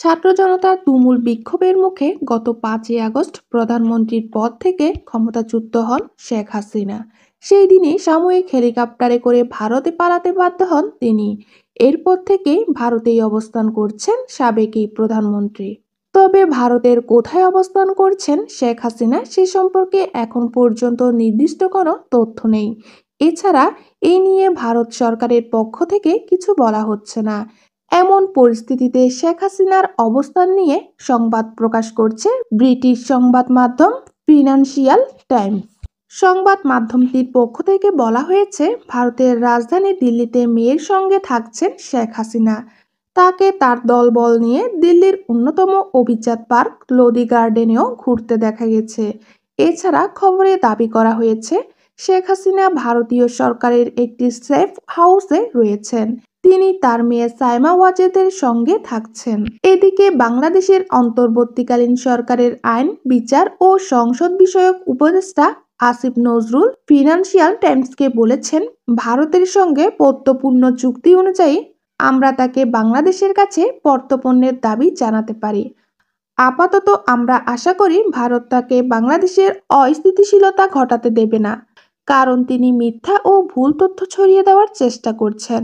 ছাত্র জনতার তুমুল বিক্ষোভের মুখে গত পাঁচই আগস্ট প্রধানমন্ত্রীর পদ থেকে ক্ষমতাচ্যুত হন শেখ হাসিনা সেই দিনে সাময়িক হেলিকপ্টারে করে ভারতে পালাতে বাধ্য হন তিনি এরপর থেকে ভারতেই অবস্থান করছেন সাবেক এই প্রধানমন্ত্রী তবে ভারতের কোথায় অবস্থান করছেন শেখ হাসিনা সে সম্পর্কে এখন পর্যন্ত নির্দিষ্ট কোনো তথ্য নেই এছাড়া এ নিয়ে ভারত সরকারের পক্ষ থেকে কিছু বলা হচ্ছে না এমন পরিস্থিতিতে শেখ হাসিনার অবস্থান নিয়ে সংবাদ প্রকাশ করছে ব্রিটিশ সংবাদ মাধ্যম ফিনান্সিয়াল টাইমস সংবাদ মাধ্যমটির পক্ষ থেকে বলা হয়েছে ভারতের রাজধানী দিল্লিতে মেয়ের সঙ্গে থাকছেন শেখ হাসিনা তাকে তার দলবল নিয়ে দিল্লির অন্যতম অভিজাত পার্ক লোদি গার্ডেনেও ঘুরতে দেখা গেছে এছাড়া খবরে দাবি করা হয়েছে শেখ হাসিনা ভারতীয় সরকারের একটি সেফ হাউসে রয়েছেন তিনি তার মেয়ে সাইমা ওয়াজেদের সঙ্গে থাকছেন এদিকে বাংলাদেশের অন্তর্বর্তীকালীন সরকারের আইন বিচার ও সংসদ বিষয়ক উপদেষ্টা আসিফ নজরুল ফিনান্সিয়াল টাইমসকে বলেছেন ভারতের সঙ্গে প্রত্যপূর্ণ চুক্তি অনুযায়ী আমরা তাকে বাংলাদেশের কাছে প্রত্যপণ্যের দাবি জানাতে পারি আপাতত আমরা আশা করি ভারত তাকে বাংলাদেশের অস্থিতিশীলতা ঘটাতে দেবে না কারণ তিনি মিথ্যা ও ভুল তথ্য ছড়িয়ে দেওয়ার চেষ্টা করছেন